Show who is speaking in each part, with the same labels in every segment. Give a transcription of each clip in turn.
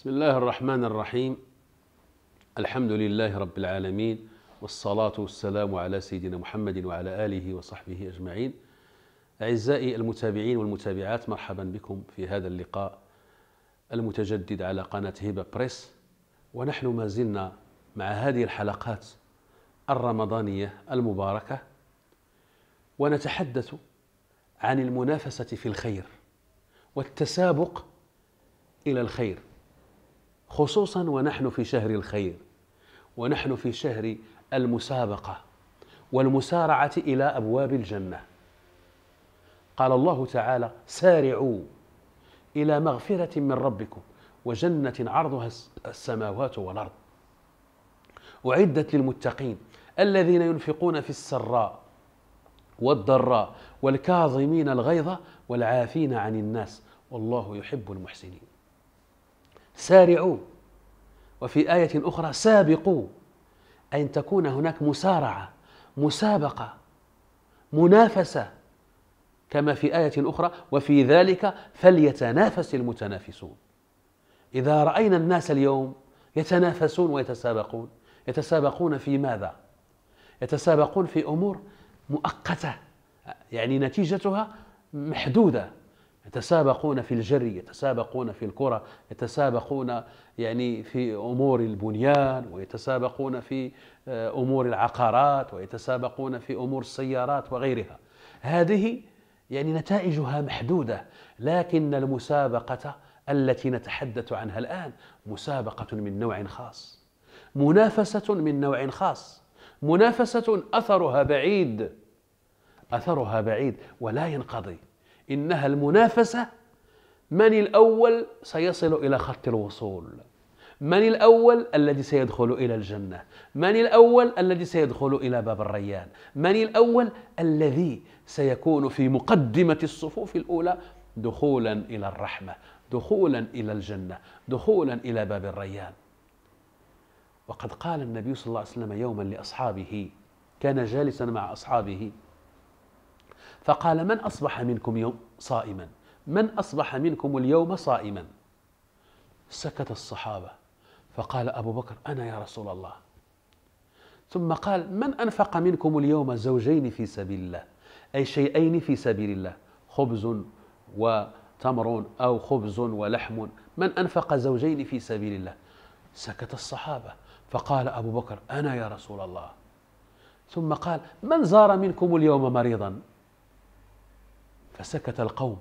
Speaker 1: بسم الله الرحمن الرحيم الحمد لله رب العالمين والصلاة والسلام على سيدنا محمد وعلى آله وصحبه أجمعين أعزائي المتابعين والمتابعات مرحبا بكم في هذا اللقاء المتجدد على قناة هبة بريس ونحن ما زلنا مع هذه الحلقات الرمضانية المباركة ونتحدث عن المنافسة في الخير والتسابق إلى الخير خصوصا ونحن في شهر الخير ونحن في شهر المسابقه والمسارعه الى ابواب الجنه قال الله تعالى سارعوا الى مغفره من ربكم وجنه عرضها السماوات والارض اعدت للمتقين الذين ينفقون في السراء والضراء والكاظمين الغيظ والعافين عن الناس والله يحب المحسنين سارعوا وفي آية أخرى سابقوا أن تكون هناك مسارعة مسابقة منافسة كما في آية أخرى وفي ذلك فليتنافس المتنافسون إذا رأينا الناس اليوم يتنافسون ويتسابقون يتسابقون في ماذا؟ يتسابقون في أمور مؤقتة يعني نتيجتها محدودة يتسابقون في الجري يتسابقون في الكرة يتسابقون يعني في أمور البنيان ويتسابقون في آه، أمور العقارات ويتسابقون في أمور السيارات وغيرها هذه يعني نتائجها محدودة لكن المسابقة التي نتحدث عنها الآن مسابقة من نوع خاص منافسة من نوع خاص منافسة أثرها بعيد أثرها بعيد ولا ينقضي إنها المنافسة من الأول سيصل إلى خط الوصول من الأول الذي سيدخل إلى الجنة من الأول الذي سيدخل إلى باب الريان من الأول الذي سيكون في مقدمة الصفوف الأولى دخولا إلى الرحمة دخولا إلى الجنة دخولا إلى باب الريان وقد قال النبي صلى الله عليه وسلم يوما لأصحابه كان جالسا مع أصحابه فقال من أصبح منكم يوم صائما من أصبح منكم اليوم صائما سكت الصحابة فقال أبو بكر أنا يا رسول الله ثم قال من أنفق منكم اليوم زوجين في سبيل الله أي شيئين في سبيل الله خبز وتمر أو خبز ولحم من أنفق زوجين في سبيل الله سكت الصحابة فقال أبو بكر أنا يا رسول الله ثم قال من زار منكم اليوم مريضا فسكت القوم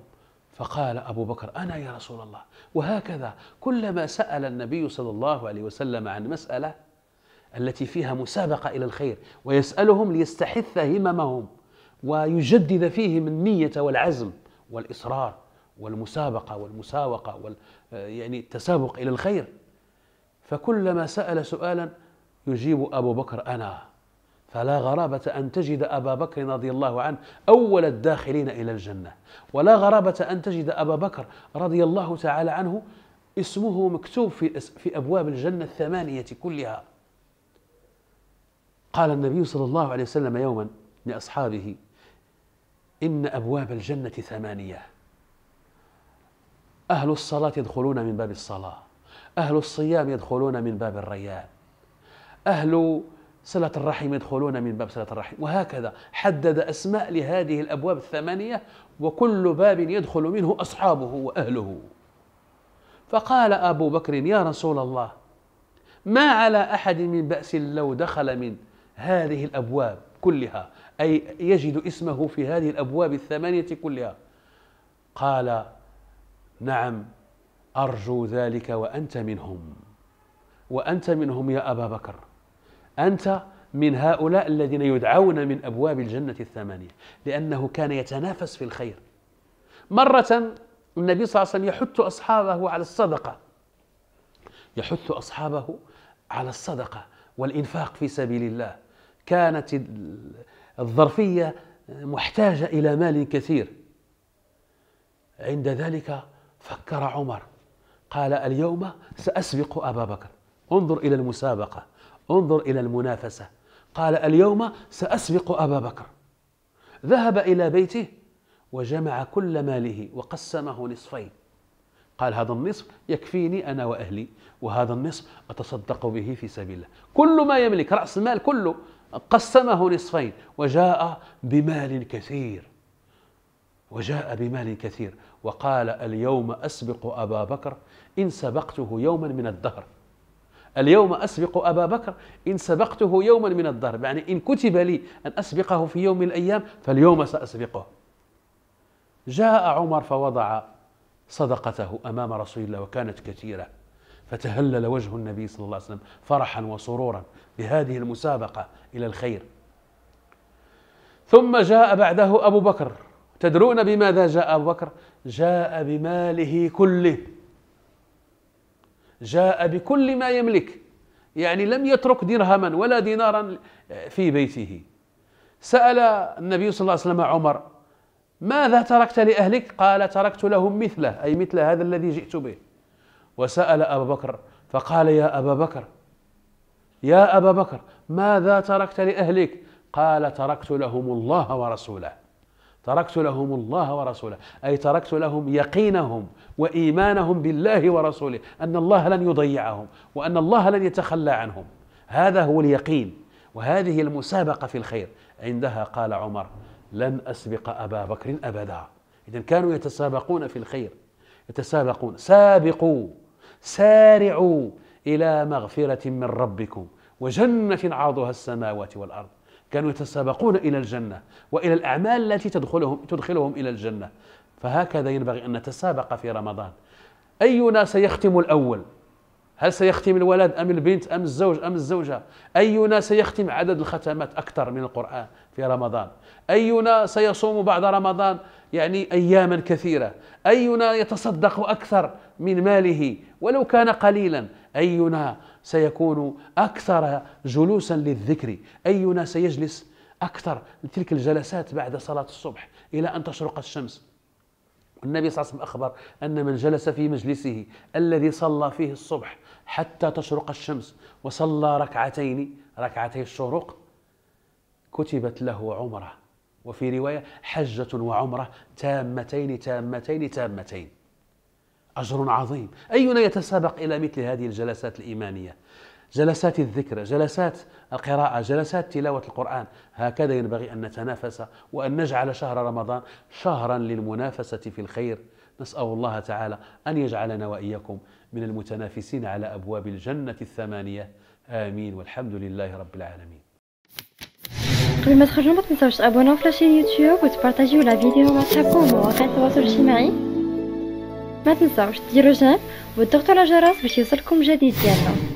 Speaker 1: فقال أبو بكر أنا يا رسول الله وهكذا كلما سأل النبي صلى الله عليه وسلم عن مسألة التي فيها مسابقة إلى الخير ويسألهم ليستحث هممهم ويجدد فيهم النية والعزم والإصرار والمسابقة والمساوقة وال يعني التسابق إلى الخير فكلما سأل سؤالا يجيب أبو بكر أنا فلا غرابة أن تجد أبا بكر رضي الله عنه أول الداخلين إلى الجنة ولا غرابة أن تجد أبا بكر رضي الله تعالى عنه اسمه مكتوب في, في أبواب الجنة الثمانية كلها قال النبي صلى الله عليه وسلم يوما لأصحابه إن أبواب الجنة ثمانية أهل الصلاة يدخلون من باب الصلاة أهل الصيام يدخلون من باب الريان أهل صلة الرحم يدخلون من باب صلة الرحم وهكذا حدد أسماء لهذه الأبواب الثمانية وكل باب يدخل منه أصحابه وأهله فقال أبو بكر يا رسول الله ما على أحد من بأس لو دخل من هذه الأبواب كلها أي يجد اسمه في هذه الأبواب الثمانية كلها قال نعم أرجو ذلك وأنت منهم وأنت منهم يا أبا بكر أنت من هؤلاء الذين يدعون من أبواب الجنة الثمانية لأنه كان يتنافس في الخير مرة النبي صلى الله عليه وسلم يحث أصحابه على الصدقة يحث أصحابه على الصدقة والإنفاق في سبيل الله كانت الظرفية محتاجة إلى مال كثير عند ذلك فكر عمر قال اليوم سأسبق أبا بكر انظر إلى المسابقة انظر إلى المنافسة قال اليوم سأسبق أبا بكر ذهب إلى بيته وجمع كل ماله وقسمه نصفين قال هذا النصف يكفيني أنا وأهلي وهذا النصف أتصدق به في سبيل الله كل ما يملك رأس المال كله قسمه نصفين وجاء بمال كثير وجاء بمال كثير وقال اليوم أسبق أبا بكر إن سبقته يوما من الدهر اليوم أسبق أبا بكر إن سبقته يوما من الضرب يعني إن كتب لي أن أسبقه في يوم من الأيام فاليوم سأسبقه جاء عمر فوضع صدقته أمام رسول الله وكانت كثيرة فتهلل وجه النبي صلى الله عليه وسلم فرحا وسرورا بهذه المسابقة إلى الخير ثم جاء بعده أبو بكر تدرون بماذا جاء أبو بكر جاء بماله كله جاء بكل ما يملك يعني لم يترك درهما ولا دينارا في بيته سأل النبي صلى الله عليه وسلم عمر ماذا تركت لأهلك قال تركت لهم مثله أي مثل هذا الذي جئت به وسأل أبا بكر فقال يا أبا بكر يا أبا بكر ماذا تركت لأهلك قال تركت لهم الله ورسوله تركت لهم الله ورسوله أي تركت لهم يقينهم وإيمانهم بالله ورسوله أن الله لن يضيعهم وأن الله لن يتخلى عنهم هذا هو اليقين وهذه المسابقة في الخير عندها قال عمر لن أسبق أبا بكر أبدا إذا كانوا يتسابقون في الخير يتسابقون سابقوا سارعوا إلى مغفرة من ربكم وجنة عرضها السماوات والأرض كانوا يتسابقون إلى الجنة وإلى الأعمال التي تدخلهم, تدخلهم إلى الجنة فهكذا ينبغي أن نتسابق في رمضان أينا سيختم الأول هل سيختم الولد أم البنت أم الزوج أم الزوجة أينا سيختم عدد الختمات أكثر من القرآن في رمضان أينا سيصوم بعد رمضان يعني أياما كثيرة أينا يتصدق أكثر من ماله ولو كان قليلا أينا سيكون أكثر جلوسا للذكر أينا سيجلس أكثر تلك الجلسات بعد صلاة الصبح إلى أن تشرق الشمس النبي صلى الله عليه وسلم أخبر أن من جلس في مجلسه الذي صلى فيه الصبح حتى تشرق الشمس وصلى ركعتين ركعتي الشروق كتبت له عمره وفي رواية حجة وعمره تامتين تامتين تامتين أجر عظيم أينا يتسابق إلى مثل هذه الجلسات الإيمانية جلسات الذكر جلسات القراءة جلسات تلاوة القرآن هكذا ينبغي أن نتنافس وأن نجعل شهر رمضان شهرا للمنافسة في الخير نسأل الله تعالى أن يجعلنا وإياكم من المتنافسين على أبواب الجنة الثمانية آمين والحمد لله رب العالمين قبل ما تخرجوا ما تنساوش تابوناو في لاشين يوتيوب وتبارطاجيو لا فيديو مع صحابكم ومواقع التواصل الاجتماعي ما تنساوش ديروا جيم وتضغطوا على الجرس باش يوصلكم جديد ديالنا